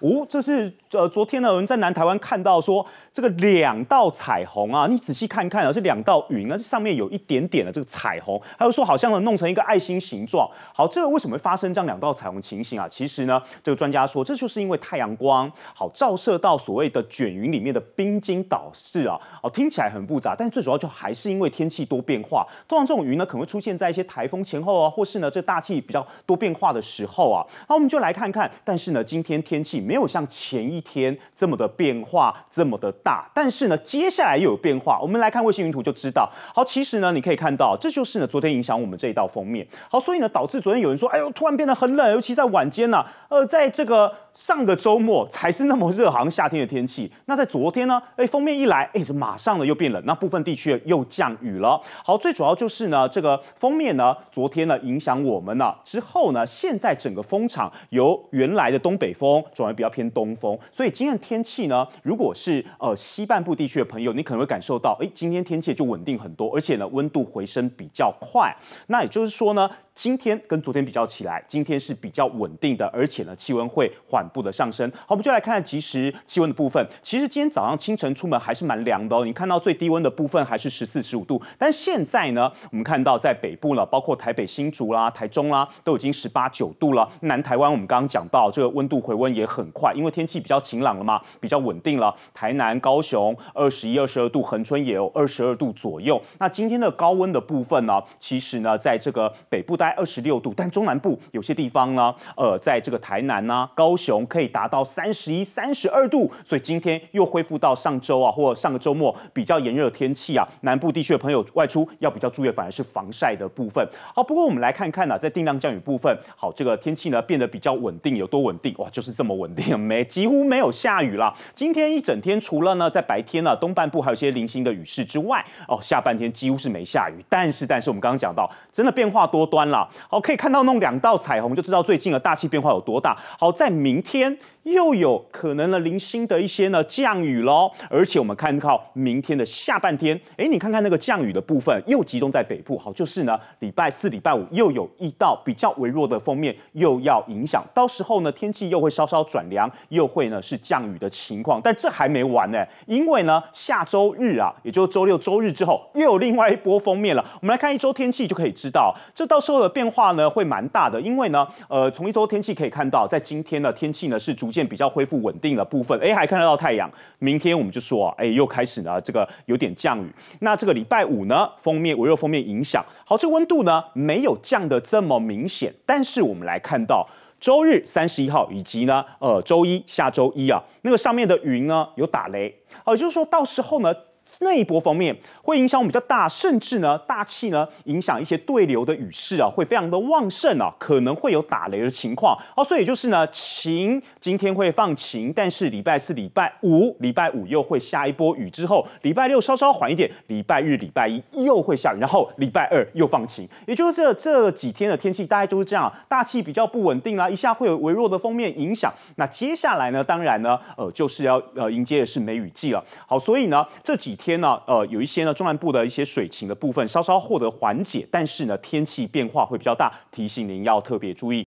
哦，这是呃昨天呢有人在南台湾看到说这个两道彩虹啊，你仔细看看啊是两道云啊，这上面有一点点的这个彩虹，还有说好像呢弄成一个爱心形状。好，这个为什么会发生这样两道彩虹情形啊？其实呢，这个专家说这就是因为太阳光好照射到所谓的卷云里面的冰晶导致啊。哦，听起来很复杂，但最主要就还是因为天气多变化。通常这种云呢，可能会出现在一些台风前后啊，或是呢这大气比较多变化的时候啊。那我们就来看看，但是呢今天天气。没有像前一天这么的变化这么的大，但是呢，接下来又有变化。我们来看卫星云图就知道。好，其实呢，你可以看到，这就是呢，昨天影响我们这一道封面。好，所以呢，导致昨天有人说，哎呦，突然变得很冷，尤其在晚间呢，呃，在这个。上个周末才是那么热，好像夏天的天气。那在昨天呢？哎，封面一来，哎，这马上呢又变冷，那部分地区又降雨了。好，最主要就是呢，这个封面呢，昨天呢影响我们了，之后呢，现在整个风场由原来的东北风转为比较偏东风，所以今天天气呢，如果是呃西半部地区的朋友，你可能会感受到，哎，今天天气就稳定很多，而且呢温度回升比较快。那也就是说呢，今天跟昨天比较起来，今天是比较稳定的，而且呢气温会缓。部的上升，好，我们就来看即时气温的部分。其实今天早上清晨出门还是蛮凉的哦。你看到最低温的部分还是十四十五度，但现在呢，我们看到在北部呢，包括台北、新竹啦、台中啦，都已经十八九度了。南台湾我们刚刚讲到，这个温度回温也很快，因为天气比较晴朗了嘛，比较稳定了。台南、高雄二十一、二十二度，恒春也有二十二度左右。那今天的高温的部分呢，其实呢，在这个北部大概二十六度，但中南部有些地方呢，呃，在这个台南啊、高雄。可以达到三十一、三十二度，所以今天又恢复到上周啊，或上个周末比较炎热天气啊。南部地区的朋友外出要比较注意，反而是防晒的部分。好，不过我们来看看呢，在定量降雨部分，好，这个天气呢变得比较稳定，有多稳定？哇，就是这么稳定，没几乎没有下雨了。今天一整天，除了呢在白天呢东半部还有些零星的雨势之外，哦，下半天几乎是没下雨。但是，但是我们刚刚讲到，真的变化多端了。好，可以看到弄两道彩虹，就知道最近的大气变化有多大。好，在明。天。又有可能呢，零星的一些呢降雨喽。而且我们看到明天的下半天，哎，你看看那个降雨的部分又集中在北部，好，就是呢，礼拜四、礼拜五又有一道比较微弱的封面，又要影响。到时候呢，天气又会稍稍转凉，又会呢是降雨的情况。但这还没完呢，因为呢下周日啊，也就是周六、周日之后，又有另外一波封面了。我们来看一周天气就可以知道，这到时候的变化呢会蛮大的。因为呢，呃，从一周天气可以看到，在今天呢天气呢是逐。件比较恢复稳定的部分，哎，还看得到太阳。明天我们就说啊，哎，又开始呢，这个有点降雨。那这个礼拜五呢，封面我又封面影响，好，这温度呢没有降得这么明显，但是我们来看到周日三十一号以及呢，呃，周一下周一啊，那个上面的云呢有打雷，哦，就是说到时候呢。那一波方面会影响我们比较大，甚至呢大气呢影响一些对流的雨势啊，会非常的旺盛啊，可能会有打雷的情况哦。所以就是呢晴今天会放晴，但是礼拜四、礼拜五、礼拜五又会下一波雨之后，礼拜六稍稍缓一点，礼拜日、礼拜一又会下雨，然后礼拜二又放晴。也就是这这几天的天气大概就是这样，大气比较不稳定啦，一下会有微弱的风面影响。那接下来呢，当然呢，呃就是要呃迎接的是梅雨季了。好，所以呢这几天。天呢，呃，有一些呢，中南部的一些水情的部分稍稍获得缓解，但是呢，天气变化会比较大，提醒您要特别注意。